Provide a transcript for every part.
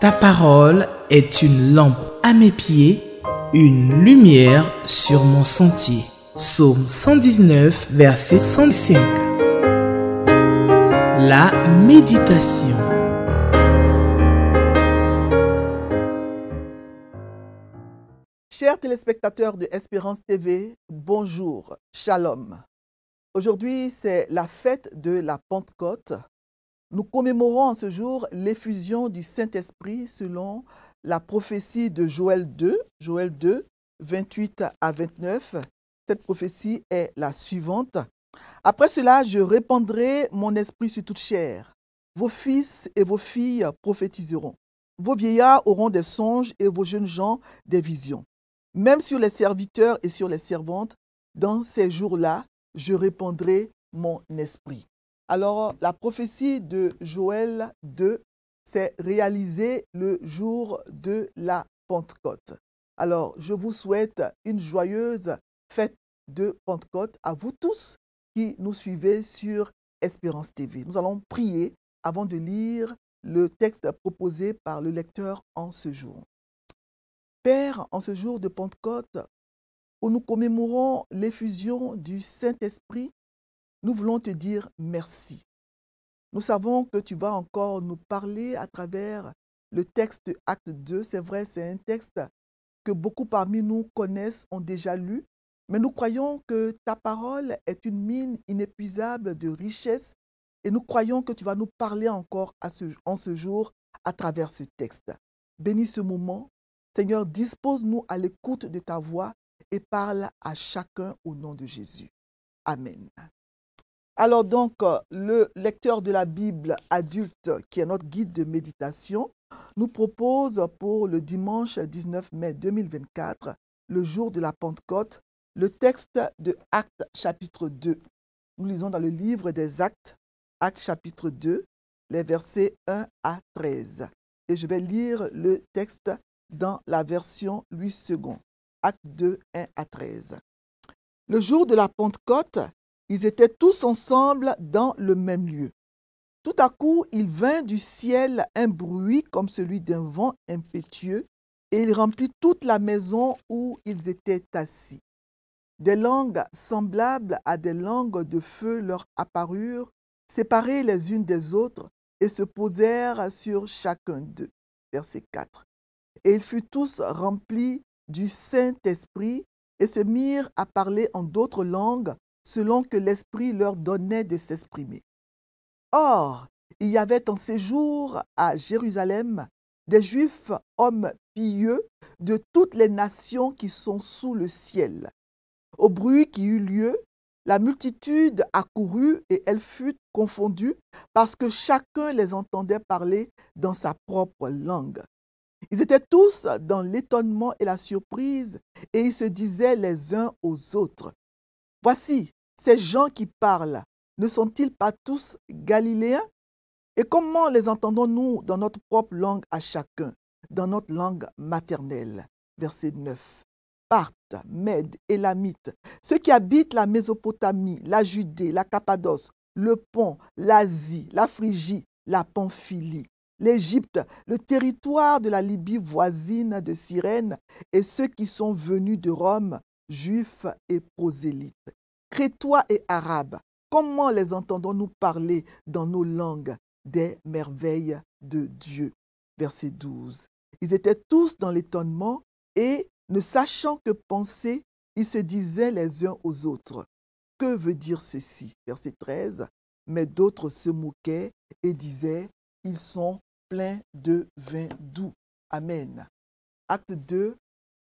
Ta parole est une lampe à mes pieds, une lumière sur mon sentier. Psaume 119, verset 105. La méditation. Chers téléspectateurs de Espérance TV, bonjour, shalom. Aujourd'hui, c'est la fête de la Pentecôte nous commémorons en ce jour l'effusion du Saint-Esprit selon la prophétie de Joël 2, Joël 2, 28 à 29. Cette prophétie est la suivante. Après cela, je répandrai mon esprit sur toute chair. Vos fils et vos filles prophétiseront. Vos vieillards auront des songes et vos jeunes gens des visions. Même sur les serviteurs et sur les servantes, dans ces jours-là, je répandrai mon esprit. Alors, la prophétie de Joël 2 s'est réalisée le jour de la Pentecôte. Alors, je vous souhaite une joyeuse fête de Pentecôte à vous tous qui nous suivez sur Espérance TV. Nous allons prier avant de lire le texte proposé par le lecteur en ce jour. Père, en ce jour de Pentecôte, où nous commémorons l'effusion du Saint-Esprit, nous voulons te dire merci. Nous savons que tu vas encore nous parler à travers le texte Acte 2. C'est vrai, c'est un texte que beaucoup parmi nous connaissent, ont déjà lu, mais nous croyons que ta parole est une mine inépuisable de richesse et nous croyons que tu vas nous parler encore en ce jour à travers ce texte. Bénis ce moment. Seigneur, dispose-nous à l'écoute de ta voix et parle à chacun au nom de Jésus. Amen. Alors donc, euh, le lecteur de la Bible adulte, qui est notre guide de méditation, nous propose pour le dimanche 19 mai 2024, le jour de la Pentecôte, le texte de Actes chapitre 2. Nous lisons dans le livre des Actes, Actes chapitre 2, les versets 1 à 13. Et je vais lire le texte dans la version 8 secondes. Actes 2, 1 à 13. Le jour de la Pentecôte, ils étaient tous ensemble dans le même lieu. Tout à coup, il vint du ciel un bruit comme celui d'un vent impétueux, et il remplit toute la maison où ils étaient assis. Des langues semblables à des langues de feu leur apparurent, séparées les unes des autres, et se posèrent sur chacun d'eux. Verset 4. Et ils furent tous remplis du Saint-Esprit et se mirent à parler en d'autres langues selon que l'Esprit leur donnait de s'exprimer. Or, il y avait en séjour à Jérusalem des Juifs hommes pieux de toutes les nations qui sont sous le ciel. Au bruit qui eut lieu, la multitude accourut et elle fut confondue parce que chacun les entendait parler dans sa propre langue. Ils étaient tous dans l'étonnement et la surprise et ils se disaient les uns aux autres, Voici, ces gens qui parlent, ne sont-ils pas tous galiléens Et comment les entendons-nous dans notre propre langue à chacun, dans notre langue maternelle Verset 9. Mède et Lamite, ceux qui habitent la Mésopotamie, la Judée, la Cappadoce, le Pont, l'Asie, la Phrygie, la Pamphylie, l'Égypte, le territoire de la Libye voisine de Cyrène et ceux qui sont venus de Rome, juifs et prosélytes, crétois et arabes, comment les entendons-nous parler dans nos langues des merveilles de Dieu Verset 12. Ils étaient tous dans l'étonnement et, ne sachant que penser, ils se disaient les uns aux autres. Que veut dire ceci Verset 13. Mais d'autres se moquaient et disaient, ils sont pleins de vin doux. Amen. Acte 2,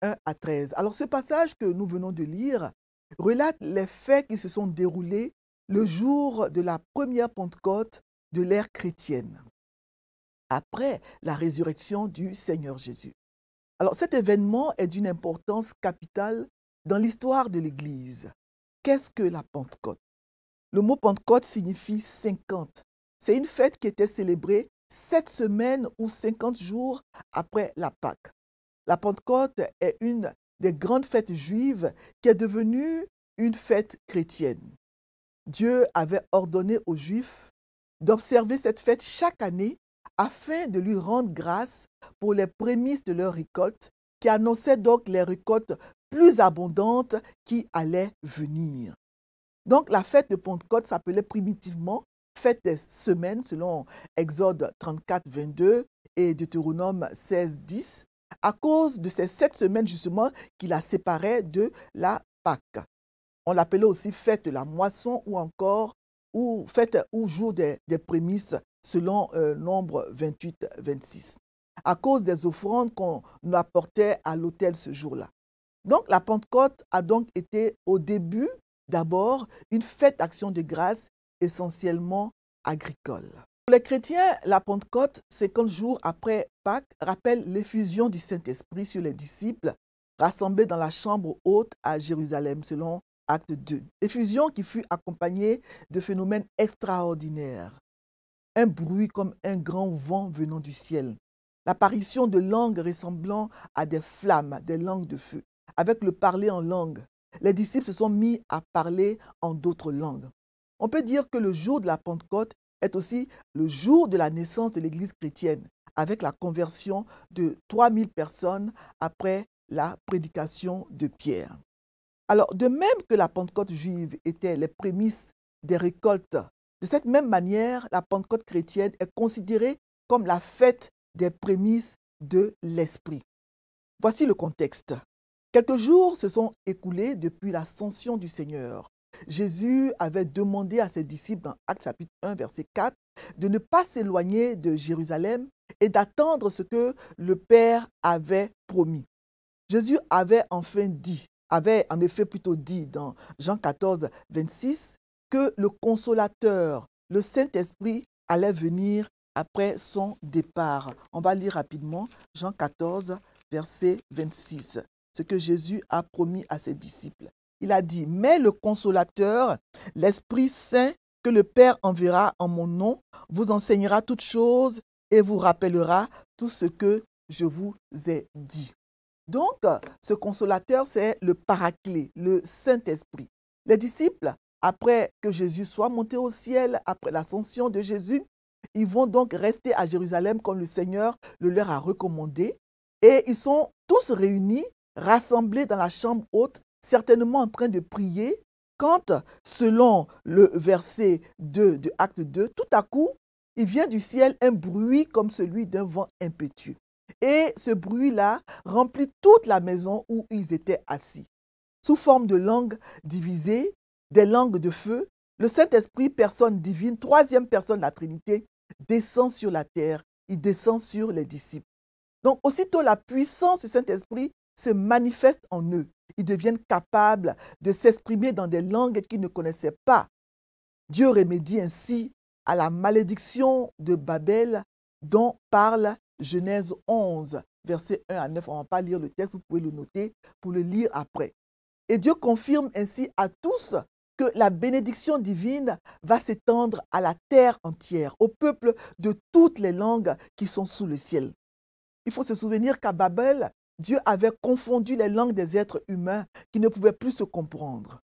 à 13. Alors ce passage que nous venons de lire relate les faits qui se sont déroulés le jour de la première Pentecôte de l'ère chrétienne, après la résurrection du Seigneur Jésus. Alors cet événement est d'une importance capitale dans l'histoire de l'Église. Qu'est-ce que la Pentecôte Le mot Pentecôte signifie 50. C'est une fête qui était célébrée sept semaines ou 50 jours après la Pâque. La Pentecôte est une des grandes fêtes juives qui est devenue une fête chrétienne. Dieu avait ordonné aux Juifs d'observer cette fête chaque année afin de lui rendre grâce pour les prémices de leur récolte, qui annonçaient donc les récoltes plus abondantes qui allaient venir. Donc la fête de Pentecôte s'appelait primitivement fête des semaines selon Exode 34, 22 et Deutéronome 16, 10 à cause de ces sept semaines justement qui la séparaient de la Pâque. On l'appelait aussi fête de la moisson ou encore ou fête ou jour des, des prémices selon le euh, nombre 28-26, à cause des offrandes qu'on apportait à l'autel ce jour-là. Donc la Pentecôte a donc été au début d'abord une fête d'action de grâce essentiellement agricole. Pour les chrétiens, la Pentecôte, 50 jours après Pâques, rappelle l'effusion du Saint-Esprit sur les disciples rassemblés dans la chambre haute à Jérusalem, selon Acte 2. Effusion qui fut accompagnée de phénomènes extraordinaires. Un bruit comme un grand vent venant du ciel. L'apparition de langues ressemblant à des flammes, des langues de feu. Avec le parler en langue, les disciples se sont mis à parler en d'autres langues. On peut dire que le jour de la Pentecôte est aussi le jour de la naissance de l'Église chrétienne, avec la conversion de 3000 personnes après la prédication de Pierre. Alors, de même que la Pentecôte juive était les prémices des récoltes, de cette même manière, la Pentecôte chrétienne est considérée comme la fête des prémices de l'Esprit. Voici le contexte. Quelques jours se sont écoulés depuis l'ascension du Seigneur. Jésus avait demandé à ses disciples dans Actes chapitre 1, verset 4, de ne pas s'éloigner de Jérusalem et d'attendre ce que le Père avait promis. Jésus avait enfin dit, avait en effet plutôt dit dans Jean 14, 26, que le consolateur, le Saint-Esprit, allait venir après son départ. On va lire rapidement Jean 14, verset 26, ce que Jésus a promis à ses disciples il a dit, mais le consolateur, l'Esprit Saint que le Père enverra en mon nom, vous enseignera toutes choses et vous rappellera tout ce que je vous ai dit. Donc, ce consolateur, c'est le paraclet, le Saint-Esprit. Les disciples, après que Jésus soit monté au ciel, après l'ascension de Jésus, ils vont donc rester à Jérusalem comme le Seigneur le leur a recommandé. Et ils sont tous réunis, rassemblés dans la chambre haute certainement en train de prier quand, selon le verset 2 de Acte 2, tout à coup, il vient du ciel un bruit comme celui d'un vent impétueux. Et ce bruit-là remplit toute la maison où ils étaient assis. Sous forme de langues divisées, des langues de feu, le Saint-Esprit, personne divine, troisième personne de la Trinité, descend sur la terre, il descend sur les disciples. Donc aussitôt la puissance du Saint-Esprit se manifeste en eux. Ils deviennent capables de s'exprimer dans des langues qu'ils ne connaissaient pas. Dieu remédie ainsi à la malédiction de Babel dont parle Genèse 11, versets 1 à 9. On ne va pas lire le texte, vous pouvez le noter pour le lire après. Et Dieu confirme ainsi à tous que la bénédiction divine va s'étendre à la terre entière, au peuple de toutes les langues qui sont sous le ciel. Il faut se souvenir qu'à Babel, Dieu avait confondu les langues des êtres humains qui ne pouvaient plus se comprendre.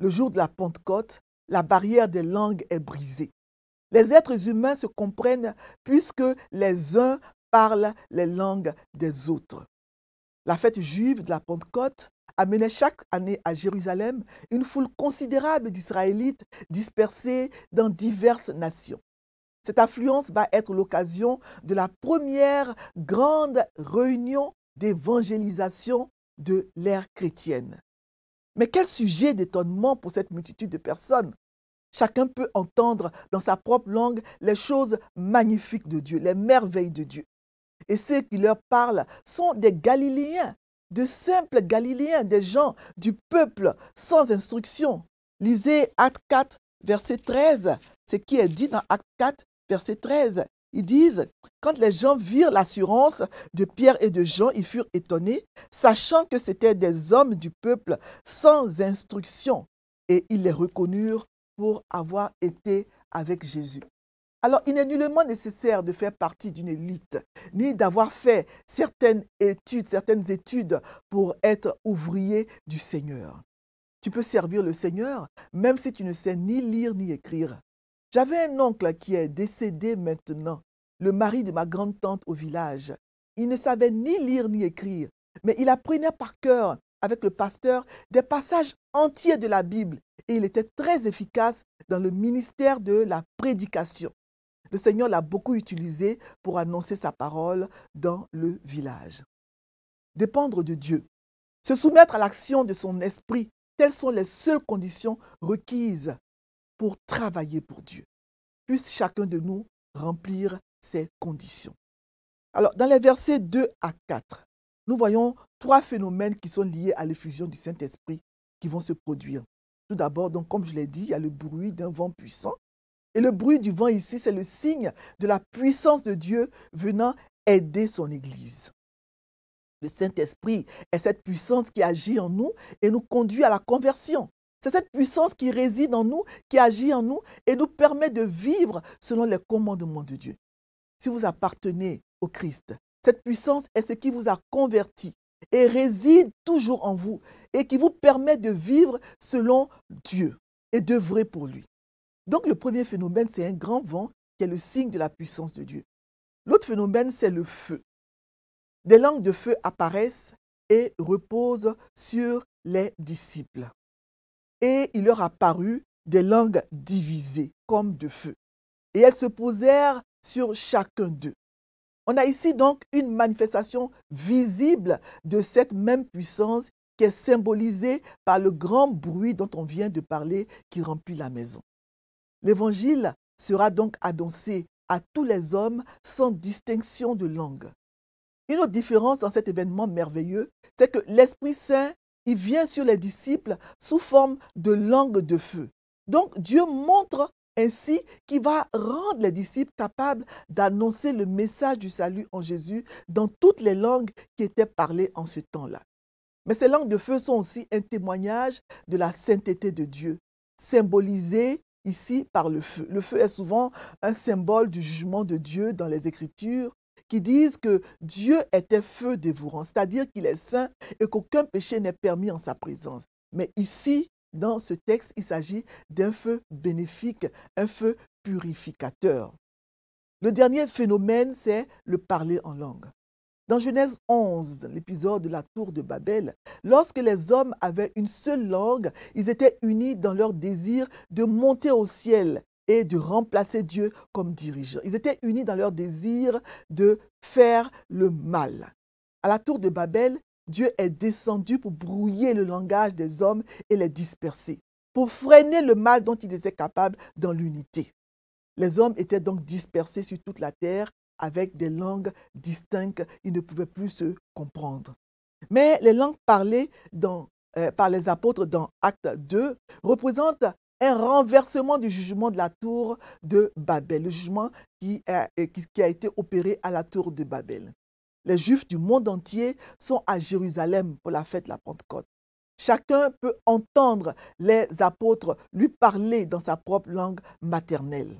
Le jour de la Pentecôte, la barrière des langues est brisée. Les êtres humains se comprennent puisque les uns parlent les langues des autres. La fête juive de la Pentecôte amenait chaque année à Jérusalem une foule considérable d'Israélites dispersés dans diverses nations. Cette affluence va être l'occasion de la première grande réunion d'évangélisation de l'ère chrétienne. Mais quel sujet d'étonnement pour cette multitude de personnes. Chacun peut entendre dans sa propre langue les choses magnifiques de Dieu, les merveilles de Dieu. Et ceux qui leur parlent sont des Galiléens, de simples Galiléens, des gens du peuple sans instruction. Lisez Acte 4, verset 13, ce qui est dit dans Acte 4, verset 13. Ils disent, quand les gens virent l'assurance de Pierre et de Jean, ils furent étonnés, sachant que c'étaient des hommes du peuple sans instruction, et ils les reconnurent pour avoir été avec Jésus. Alors, il n'est nullement nécessaire de faire partie d'une élite, ni d'avoir fait certaines études, certaines études pour être ouvrier du Seigneur. Tu peux servir le Seigneur même si tu ne sais ni lire ni écrire. J'avais un oncle qui est décédé maintenant, le mari de ma grande-tante au village. Il ne savait ni lire ni écrire, mais il apprenait par cœur avec le pasteur des passages entiers de la Bible et il était très efficace dans le ministère de la prédication. Le Seigneur l'a beaucoup utilisé pour annoncer sa parole dans le village. Dépendre de Dieu, se soumettre à l'action de son esprit, telles sont les seules conditions requises pour travailler pour Dieu. Puisse chacun de nous remplir ces conditions. Alors, dans les versets 2 à 4, nous voyons trois phénomènes qui sont liés à l'effusion du Saint-Esprit qui vont se produire. Tout d'abord, donc, comme je l'ai dit, il y a le bruit d'un vent puissant. Et le bruit du vent ici, c'est le signe de la puissance de Dieu venant aider son Église. Le Saint-Esprit est cette puissance qui agit en nous et nous conduit à la conversion. C'est cette puissance qui réside en nous, qui agit en nous et nous permet de vivre selon les commandements de Dieu si vous appartenez au Christ. Cette puissance est ce qui vous a converti et réside toujours en vous et qui vous permet de vivre selon Dieu et d'œuvrer pour lui. Donc le premier phénomène, c'est un grand vent qui est le signe de la puissance de Dieu. L'autre phénomène, c'est le feu. Des langues de feu apparaissent et reposent sur les disciples. Et il leur apparut des langues divisées comme de feu. Et elles se posèrent sur chacun d'eux. On a ici donc une manifestation visible de cette même puissance qui est symbolisée par le grand bruit dont on vient de parler qui remplit la maison. L'évangile sera donc annoncé à tous les hommes sans distinction de langue. Une autre différence dans cet événement merveilleux, c'est que l'Esprit Saint, il vient sur les disciples sous forme de langue de feu. Donc Dieu montre ainsi qui va rendre les disciples capables d'annoncer le message du salut en Jésus dans toutes les langues qui étaient parlées en ce temps-là. Mais ces langues de feu sont aussi un témoignage de la sainteté de Dieu, symbolisée ici par le feu. Le feu est souvent un symbole du jugement de Dieu dans les Écritures qui disent que Dieu était feu dévorant, c'est-à-dire qu'il est saint et qu'aucun péché n'est permis en sa présence. Mais ici, dans ce texte, il s'agit d'un feu bénéfique, un feu purificateur. Le dernier phénomène, c'est le parler en langue. Dans Genèse 11, l'épisode de la tour de Babel, lorsque les hommes avaient une seule langue, ils étaient unis dans leur désir de monter au ciel et de remplacer Dieu comme dirigeant. Ils étaient unis dans leur désir de faire le mal. À la tour de Babel, Dieu est descendu pour brouiller le langage des hommes et les disperser, pour freiner le mal dont ils étaient capables dans l'unité. Les hommes étaient donc dispersés sur toute la terre avec des langues distinctes, ils ne pouvaient plus se comprendre. Mais les langues parlées euh, par les apôtres dans Acte 2 représentent un renversement du jugement de la tour de Babel, le jugement qui a euh, été opéré à la tour de Babel les Juifs du monde entier sont à Jérusalem pour la fête de la Pentecôte. Chacun peut entendre les apôtres lui parler dans sa propre langue maternelle.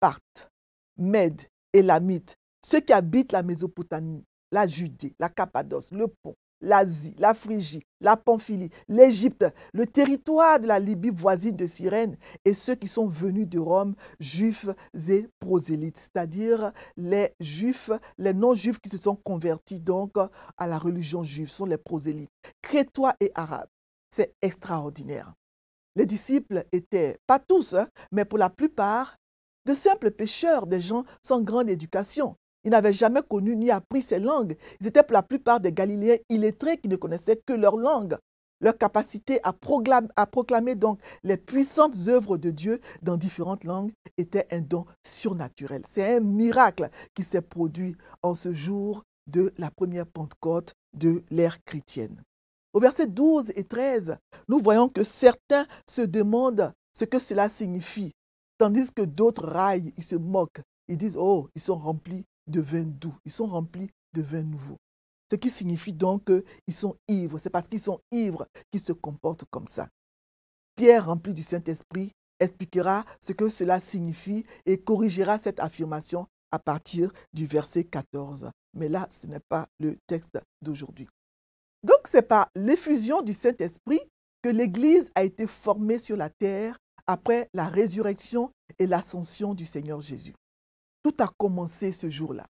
Parthes, Mèdes, Élamites, ceux qui habitent la Mésopotamie, la Judée, la Cappadoce, le Pont, l'Asie, la Phrygie, la Pamphylie, l'Égypte, le territoire de la Libye voisine de Cyrène et ceux qui sont venus de Rome, juifs et prosélytes, c'est-à-dire les juifs, les non-juifs qui se sont convertis donc à la religion juive, sont les prosélytes, crétois et arabes. C'est extraordinaire. Les disciples étaient, pas tous, hein, mais pour la plupart, de simples pêcheurs, des gens sans grande éducation, ils n'avaient jamais connu ni appris ces langues. Ils étaient pour la plupart des Galiléens illettrés qui ne connaissaient que leur langue. Leur capacité à proclamer, donc les puissantes œuvres de Dieu dans différentes langues était un don surnaturel. C'est un miracle qui s'est produit en ce jour de la première Pentecôte de l'ère chrétienne. Au verset 12 et 13, nous voyons que certains se demandent ce que cela signifie, tandis que d'autres raillent, ils se moquent, ils disent Oh, ils sont remplis de vin doux. Ils sont remplis de vin nouveau. Ce qui signifie donc qu'ils sont ivres. C'est parce qu'ils sont ivres qu'ils se comportent comme ça. Pierre, rempli du Saint-Esprit, expliquera ce que cela signifie et corrigera cette affirmation à partir du verset 14. Mais là, ce n'est pas le texte d'aujourd'hui. Donc, c'est par l'effusion du Saint-Esprit que l'Église a été formée sur la terre après la résurrection et l'ascension du Seigneur Jésus. Tout a commencé ce jour-là.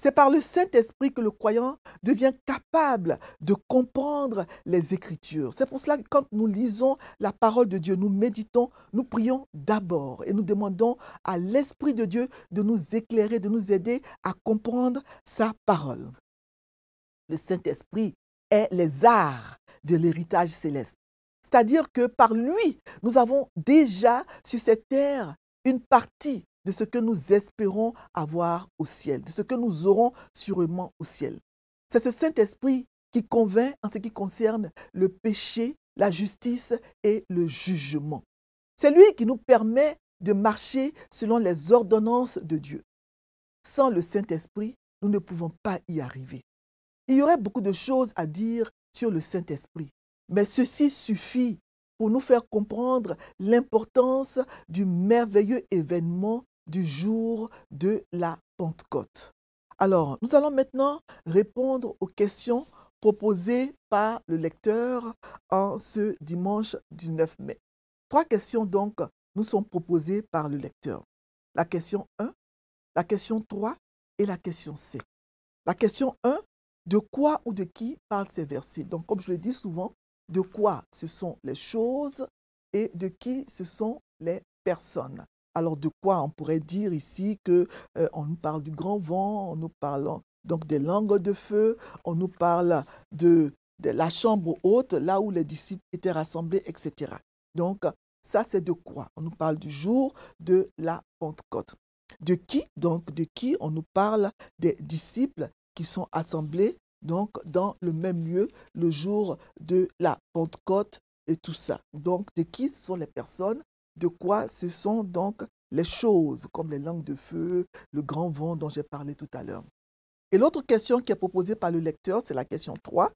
C'est par le Saint-Esprit que le croyant devient capable de comprendre les Écritures. C'est pour cela que quand nous lisons la parole de Dieu, nous méditons, nous prions d'abord et nous demandons à l'Esprit de Dieu de nous éclairer, de nous aider à comprendre sa parole. Le Saint-Esprit est les arts de l'héritage céleste. C'est-à-dire que par lui, nous avons déjà sur cette terre une partie de ce que nous espérons avoir au ciel, de ce que nous aurons sûrement au ciel. C'est ce Saint-Esprit qui convainc en ce qui concerne le péché, la justice et le jugement. C'est lui qui nous permet de marcher selon les ordonnances de Dieu. Sans le Saint-Esprit, nous ne pouvons pas y arriver. Il y aurait beaucoup de choses à dire sur le Saint-Esprit, mais ceci suffit pour nous faire comprendre l'importance du merveilleux événement du jour de la Pentecôte. Alors, nous allons maintenant répondre aux questions proposées par le lecteur en ce dimanche 19 mai. Trois questions donc nous sont proposées par le lecteur. La question 1, la question 3 et la question C. La question 1, de quoi ou de qui parlent ces versets Donc, comme je le dis souvent, de quoi ce sont les choses et de qui ce sont les personnes. Alors de quoi on pourrait dire ici que euh, on nous parle du grand vent, on nous parle donc des langues de feu, on nous parle de, de la chambre haute, là où les disciples étaient rassemblés, etc. Donc ça c'est de quoi On nous parle du jour de la Pentecôte. De qui donc De qui on nous parle des disciples qui sont assemblés donc dans le même lieu le jour de la Pentecôte et tout ça. Donc de qui sont les personnes de quoi ce sont donc les choses, comme les langues de feu, le grand vent dont j'ai parlé tout à l'heure. Et l'autre question qui est proposée par le lecteur, c'est la question 3.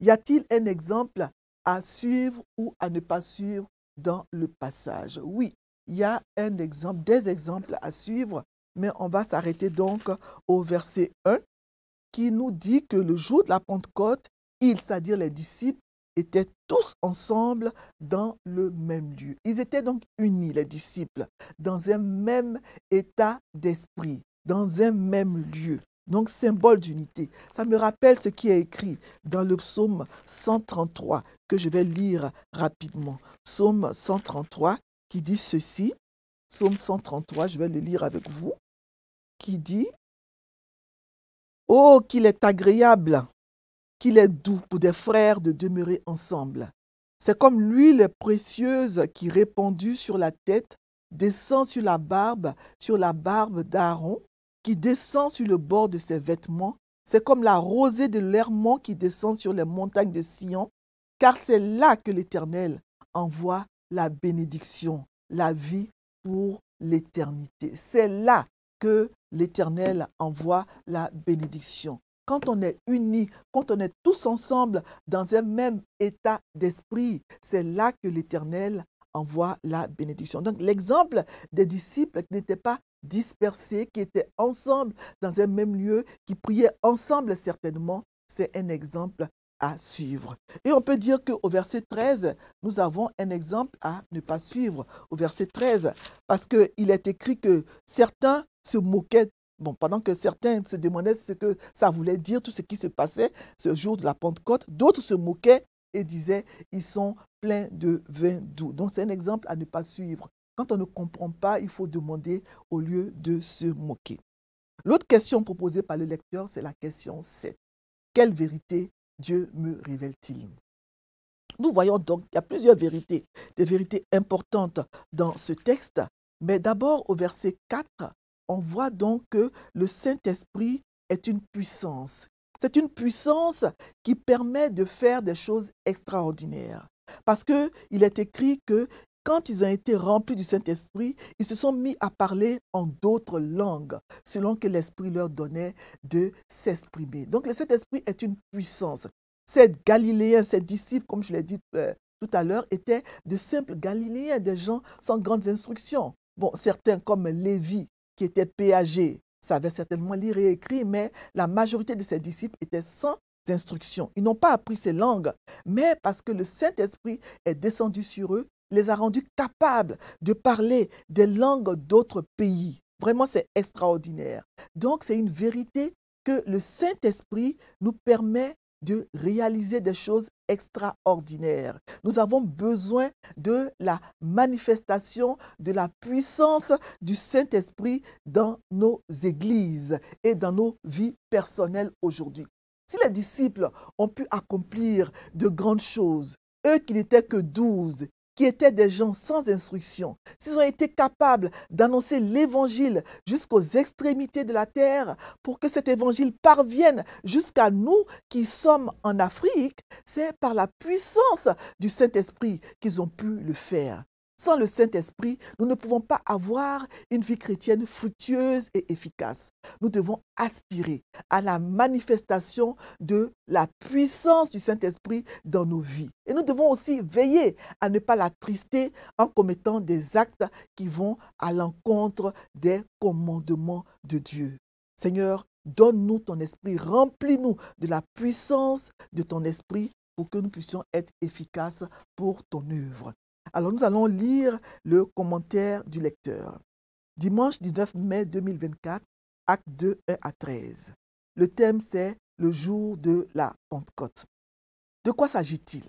Y a-t-il un exemple à suivre ou à ne pas suivre dans le passage Oui, il y a un exemple, des exemples à suivre, mais on va s'arrêter donc au verset 1 qui nous dit que le jour de la Pentecôte, il, c'est-à-dire les disciples, étaient tous ensemble dans le même lieu. Ils étaient donc unis, les disciples, dans un même état d'esprit, dans un même lieu. Donc symbole d'unité. Ça me rappelle ce qui est écrit dans le psaume 133 que je vais lire rapidement. Psaume 133 qui dit ceci. Psaume 133, je vais le lire avec vous, qui dit, Oh, qu'il est agréable qu'il est doux pour des frères de demeurer ensemble. C'est comme l'huile précieuse qui, répandue sur la tête, descend sur la barbe, sur la barbe d'Aaron, qui descend sur le bord de ses vêtements. C'est comme la rosée de l'Hermon qui descend sur les montagnes de Sion, car c'est là que l'Éternel envoie la bénédiction, la vie pour l'éternité. C'est là que l'Éternel envoie la bénédiction quand on est unis, quand on est tous ensemble dans un même état d'esprit, c'est là que l'Éternel envoie la bénédiction. Donc l'exemple des disciples qui n'étaient pas dispersés, qui étaient ensemble dans un même lieu, qui priaient ensemble certainement, c'est un exemple à suivre. Et on peut dire qu'au verset 13, nous avons un exemple à ne pas suivre, au verset 13, parce qu'il est écrit que certains se moquaient Bon, pendant que certains se demandaient ce que ça voulait dire, tout ce qui se passait ce jour de la Pentecôte, d'autres se moquaient et disaient ils sont pleins de vin doux. Donc c'est un exemple à ne pas suivre. Quand on ne comprend pas, il faut demander au lieu de se moquer. L'autre question proposée par le lecteur, c'est la question 7. Quelle vérité Dieu me révèle-t-il Nous voyons donc qu'il y a plusieurs vérités, des vérités importantes dans ce texte. Mais d'abord au verset 4, on voit donc que le Saint-Esprit est une puissance. C'est une puissance qui permet de faire des choses extraordinaires. Parce qu'il est écrit que quand ils ont été remplis du Saint-Esprit, ils se sont mis à parler en d'autres langues, selon que l'Esprit leur donnait de s'exprimer. Donc le Saint-Esprit est une puissance. Ces Galiléens, ces disciples, comme je l'ai dit euh, tout à l'heure, étaient de simples Galiléens, des gens sans grandes instructions. Bon, certains comme Lévi, qui étaient péagés savaient certainement lire et écrire, mais la majorité de ses disciples étaient sans instruction. Ils n'ont pas appris ces langues, mais parce que le Saint-Esprit est descendu sur eux, les a rendus capables de parler des langues d'autres pays. Vraiment, c'est extraordinaire. Donc, c'est une vérité que le Saint-Esprit nous permet de réaliser des choses extraordinaires. Nous avons besoin de la manifestation de la puissance du Saint-Esprit dans nos églises et dans nos vies personnelles aujourd'hui. Si les disciples ont pu accomplir de grandes choses, eux qui n'étaient que douze, qui étaient des gens sans instruction, s'ils ont été capables d'annoncer l'évangile jusqu'aux extrémités de la terre pour que cet évangile parvienne jusqu'à nous qui sommes en Afrique, c'est par la puissance du Saint-Esprit qu'ils ont pu le faire. Sans le Saint-Esprit, nous ne pouvons pas avoir une vie chrétienne fructueuse et efficace. Nous devons aspirer à la manifestation de la puissance du Saint-Esprit dans nos vies. Et nous devons aussi veiller à ne pas la trister en commettant des actes qui vont à l'encontre des commandements de Dieu. Seigneur, donne-nous ton esprit, remplis-nous de la puissance de ton esprit pour que nous puissions être efficaces pour ton œuvre. Alors nous allons lire le commentaire du lecteur. Dimanche 19 mai 2024, acte 2, 1 à 13. Le thème c'est le jour de la Pentecôte. De quoi s'agit-il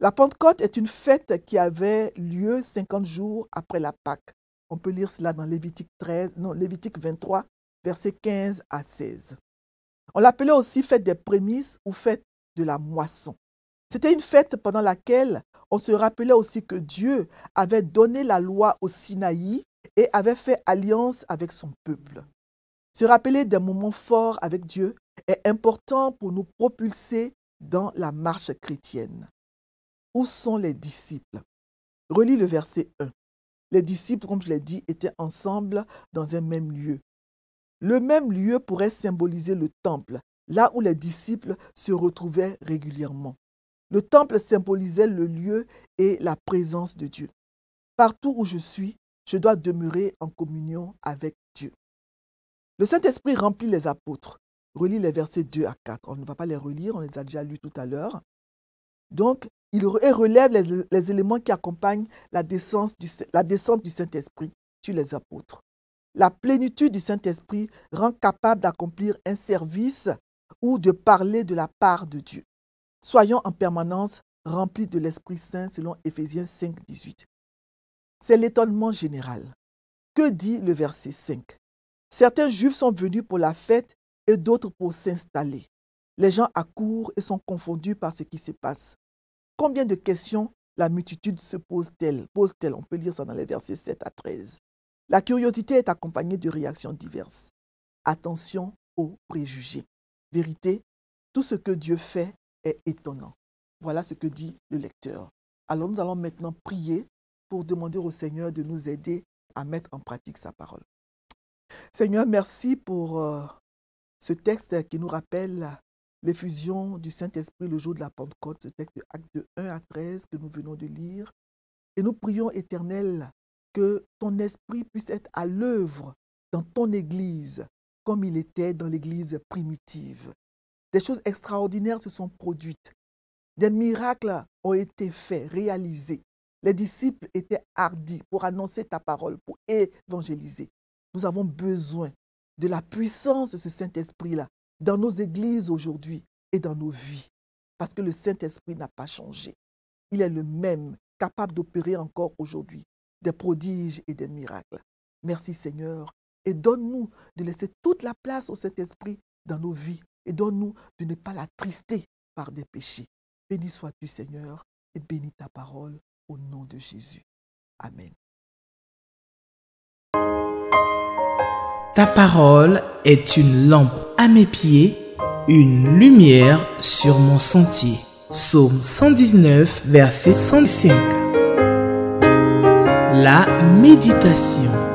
La Pentecôte est une fête qui avait lieu 50 jours après la Pâque. On peut lire cela dans Lévitique 13, non, Lévitique 23, versets 15 à 16. On l'appelait aussi fête des prémices ou fête de la moisson. C'était une fête pendant laquelle on se rappelait aussi que Dieu avait donné la loi au Sinaï et avait fait alliance avec son peuple. Se rappeler des moments forts avec Dieu est important pour nous propulser dans la marche chrétienne. Où sont les disciples Relis le verset 1. Les disciples, comme je l'ai dit, étaient ensemble dans un même lieu. Le même lieu pourrait symboliser le temple, là où les disciples se retrouvaient régulièrement. Le temple symbolisait le lieu et la présence de Dieu. Partout où je suis, je dois demeurer en communion avec Dieu. Le Saint-Esprit remplit les apôtres. Relis les versets 2 à 4. On ne va pas les relire, on les a déjà lus tout à l'heure. Donc, il relève les, éléments qui accompagnent la, la descente du Saint-Esprit sur les apôtres. La plénitude du Saint-Esprit rend capable d'accomplir un service ou de parler de la part de Dieu. Soyons en permanence remplis de l'Esprit Saint selon Éphésiens 5, 18. C'est l'étonnement général. Que dit le verset 5 Certains Juifs sont venus pour la fête et d'autres pour s'installer. Les gens accourent et sont confondus par ce qui se passe. Combien de questions la multitude se pose-t-elle Pose-t-elle On peut lire ça dans les versets 7 à 13. La curiosité est accompagnée de réactions diverses. Attention aux préjugés. Vérité, tout ce que Dieu fait est étonnant. Voilà ce que dit le lecteur. Alors nous allons maintenant prier pour demander au Seigneur de nous aider à mettre en pratique sa parole. Seigneur, merci pour euh, ce texte qui nous rappelle l'effusion du Saint-Esprit le jour de la Pentecôte, ce texte de Acte de 1 à 13 que nous venons de lire. Et nous prions, Éternel, que ton esprit puisse être à l'œuvre dans ton Église, comme il était dans l'Église primitive. Des choses extraordinaires se sont produites. Des miracles ont été faits, réalisés. Les disciples étaient hardis pour annoncer ta parole, pour évangéliser. Nous avons besoin de la puissance de ce Saint-Esprit-là dans nos églises aujourd'hui et dans nos vies. Parce que le Saint-Esprit n'a pas changé. Il est le même, capable d'opérer encore aujourd'hui des prodiges et des miracles. Merci Seigneur et donne-nous de laisser toute la place au Saint-Esprit dans nos vies et donne-nous de ne pas l'attrister par des péchés. Béni sois-tu, Seigneur, et bénis ta parole au nom de Jésus. Amen. Ta parole est une lampe à mes pieds, une lumière sur mon sentier. Psaume 119, verset 105. La méditation.